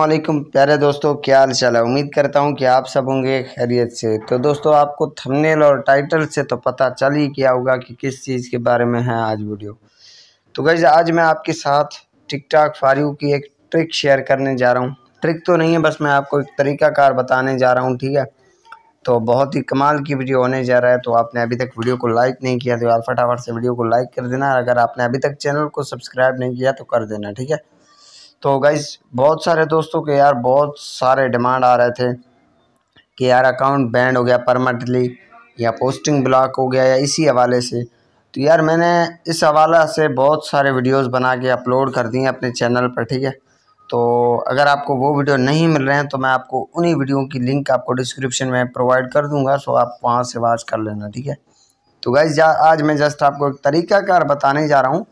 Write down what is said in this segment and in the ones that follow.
वालेकुम प्यारे दोस्तों क्या हाल चाल है उम्मीद करता हूँ कि आप सब होंगे खैरियत से तो दोस्तों आपको थंबनेल और टाइटल से तो पता चल ही क्या होगा कि किस चीज़ के बारे में है आज वीडियो तो गई आज मैं आपके साथ टिक टाक फारू की एक ट्रिक शेयर करने जा रहा हूँ ट्रिक तो नहीं है बस मैं आपको एक तरीकाकार बताने जा रहा हूँ ठीक है तो बहुत ही कमाल की वीडियो होने जा रहा है तो आपने अभी तक वीडियो को लाइक नहीं किया तो यार फटाफट से वीडियो को लाइक कर देना अगर आपने अभी तक चैनल को सब्सक्राइब नहीं किया तो कर देना ठीक है तो गाइज बहुत सारे दोस्तों के यार बहुत सारे डिमांड आ रहे थे कि यार अकाउंट बैंड हो गया परमानेंटली या पोस्टिंग ब्लॉक हो गया या इसी हवाले से तो यार मैंने इस हवाला से बहुत सारे वीडियोस बना के अपलोड कर दिए अपने चैनल पर ठीक है तो अगर आपको वो वीडियो नहीं मिल रहे हैं तो मैं आपको उन्हीं वीडियो की लिंक आपको डिस्क्रिप्शन में प्रोवाइड कर दूंगा सो आप वहाँ से वाच कर लेना ठीक है तो गाइज आज मैं जस्ट आपको एक तरीक़ाकार बताने जा रहा हूँ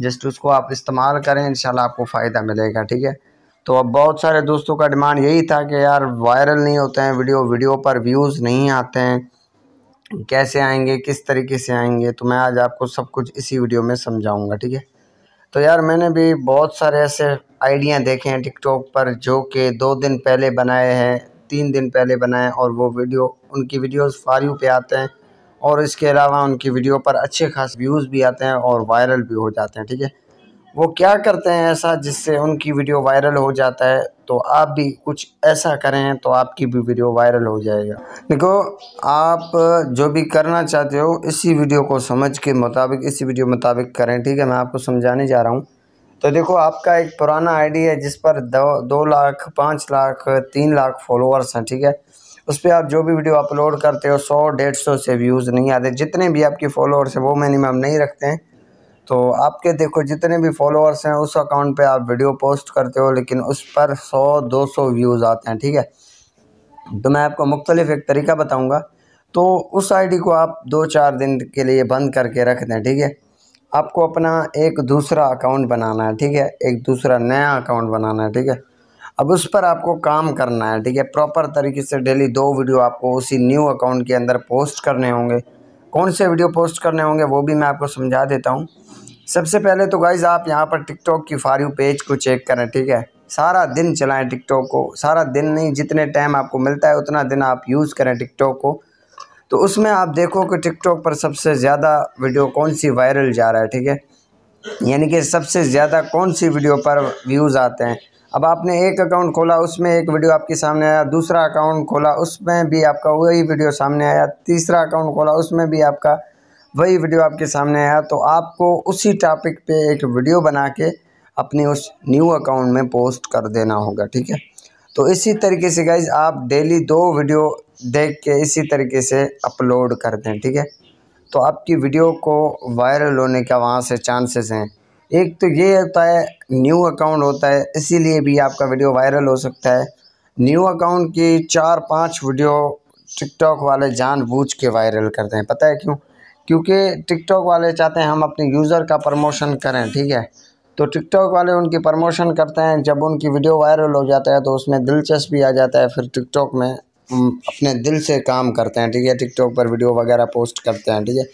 जस्ट उसको आप इस्तेमाल करें इन आपको फ़ायदा मिलेगा ठीक है तो अब बहुत सारे दोस्तों का डिमांड यही था कि यार वायरल नहीं होते हैं वीडियो वीडियो पर व्यूज़ नहीं आते हैं कैसे आएंगे किस तरीके से आएंगे तो मैं आज आपको सब कुछ इसी वीडियो में समझाऊंगा ठीक है तो यार मैंने भी बहुत सारे ऐसे आइडिया देखे हैं टिकटॉक पर जो कि दो दिन पहले बनाए हैं तीन दिन पहले बनाए और वो वीडियो उनकी वीडियोस फार पर पे आते हैं और इसके अलावा उनकी वीडियो पर अच्छे खास व्यूज़ भी आते हैं और वायरल भी हो जाते हैं ठीक है वो क्या करते हैं ऐसा जिससे उनकी वीडियो वायरल हो जाता है तो आप भी कुछ ऐसा करें तो आपकी भी वीडियो वायरल हो जाएगा देखो आप जो भी करना चाहते हो इसी वीडियो को समझ के मुताबिक इसी वीडियो मुताबिक करें ठीक है मैं आपको समझाने जा रहा हूँ तो देखो आपका एक पुराना आईडी है जिस पर दो, दो लाख पाँच लाख तीन लाख फॉलोअर्स हैं ठीक है उस पर आप जो भी वीडियो अपलोड करते हो सौ डेढ़ सौ से व्यूज़ नहीं आते जितने भी आपके फॉलोअर्स हैं वो मिनिमम नहीं रखते हैं तो आपके देखो जितने भी फॉलोअर्स हैं उस अकाउंट पे आप वीडियो पोस्ट करते हो लेकिन उस पर सौ दो सौ व्यूज़ आते हैं ठीक है तो मैं आपको मुख्तलिफ एक तरीका बताऊँगा तो उस डी को आप दो चार दिन के लिए बंद करके रख दें ठीक है आपको अपना एक दूसरा अकाउंट बनाना है ठीक है एक दूसरा नया अकाउंट बनाना है ठीक है अब उस पर आपको काम करना है ठीक है प्रॉपर तरीके से डेली दो वीडियो आपको उसी न्यू अकाउंट के अंदर पोस्ट करने होंगे कौन से वीडियो पोस्ट करने होंगे वो भी मैं आपको समझा देता हूँ सबसे पहले तो गाइज़ आप यहाँ पर टिकटॉक की फार पेज को चेक करें ठीक है सारा दिन चलाएं टिकटॉक को सारा दिन नहीं जितने टाइम आपको मिलता है उतना दिन आप यूज़ करें टिकटॉक को तो उसमें आप देखो कि टिकटॉक पर सबसे ज़्यादा वीडियो कौन सी वायरल जा रहा है ठीक है यानी कि सबसे ज़्यादा कौन सी वीडियो पर व्यूज़ आते हैं अब आपने एक अकाउंट खोला उसमें एक वीडियो आपके सामने आया दूसरा अकाउंट खोला उसमें भी आपका वही वीडियो सामने आया तीसरा अकाउंट खोला उसमें भी आपका वही वीडियो आपके सामने आया तो आपको उसी टॉपिक पे एक वीडियो बना के अपने उस न्यू अकाउंट में पोस्ट कर देना होगा ठीक है तो इसी तरीके से गाइज आप डेली दो वीडियो देख के इसी तरीके से अपलोड कर दें ठीक है तो आपकी वीडियो को वायरल होने का वहाँ से चांसेस हैं एक तो ये होता है न्यू अकाउंट होता है इसीलिए भी आपका वीडियो वायरल हो सकता है न्यू अकाउंट की चार पांच वीडियो टिकटॉक वाले जानबूझ के वायरल करते हैं पता है क्यों क्योंकि टिकटॉक वाले चाहते हैं हम अपने यूज़र का प्रमोशन करें ठीक है तो टिकटॉक वाले उनकी प्रमोशन करते हैं जब उनकी वीडियो वायरल हो जाता है तो उसमें दिलचस्पी आ जाता है फिर टिकटॉक में अपने दिल से काम करते हैं ठीक है टिकटॉक पर वीडियो वगैरह पोस्ट करते हैं ठीक है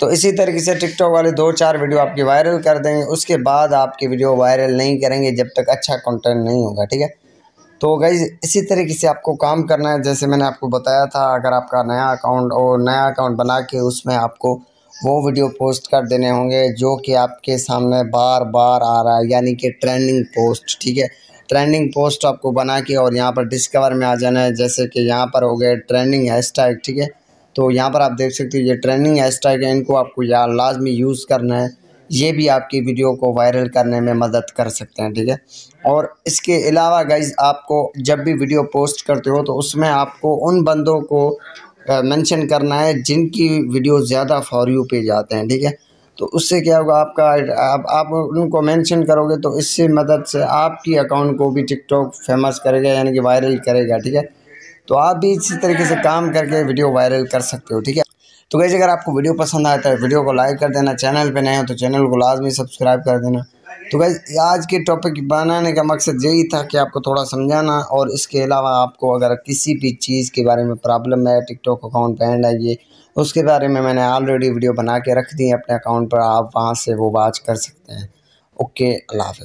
तो इसी तरीके से टिकटॉक वाले दो चार वीडियो आपकी वायरल कर देंगे उसके बाद आपकी वीडियो वायरल नहीं करेंगे जब तक अच्छा कंटेंट नहीं होगा ठीक है तो गई इसी तरीके से आपको काम करना है जैसे मैंने आपको बताया था अगर आपका नया अकाउंट और नया अकाउंट बना के उसमें आपको वो वीडियो पोस्ट कर देने होंगे जो कि आपके सामने बार बार आ रहा है यानी कि ट्रेंडिंग पोस्ट ठीक है ट्रेंडिंग पोस्ट आपको बना के और यहाँ पर डिस्कवर में आ जाना है जैसे कि यहाँ पर हो गए ट्रेंडिंग हैश ठीक है तो यहाँ पर आप देख सकते हो ये ट्रेंडिंग हैशटैग है इनको आपको यहाँ लाजमी यूज़ करना है ये भी आपकी वीडियो को वायरल करने में मदद कर सकते हैं ठीक है और इसके अलावा गाइज आपको जब भी वीडियो पोस्ट करते हो तो उसमें आपको उन बंदों को मेंशन करना है जिनकी वीडियो ज़्यादा फॉर यू पे जाते हैं ठीक है तो उससे क्या होगा आपका आप, आप उनको मेंशन करोगे तो इससे मदद से आपकी अकाउंट को भी टिकटॉक फेमस करेगा यानी कि वायरल करेगा ठीक है तो आप भी इसी तरीके से काम करके वीडियो वायरल कर सकते हो ठीक है तो कैसे अगर आपको वीडियो पसंद आया तो वीडियो को लाइक कर देना चैनल पर नए हो तो चैनल को लाजमी सब्सक्राइब कर देना तो कैसे आज के टॉपिक बनाने का मकसद यही था कि आपको थोड़ा समझाना और इसके अलावा आपको अगर किसी भी चीज़ के बारे में प्रॉब्लम है टिकटॉक अकाउंट बैंड है ये उसके बारे में मैंने ऑलरेडी वीडियो बना के रख दी है अपने अकाउंट पर आप वहाँ से वो बात कर सकते हैं ओके अल्लाह हाफिज़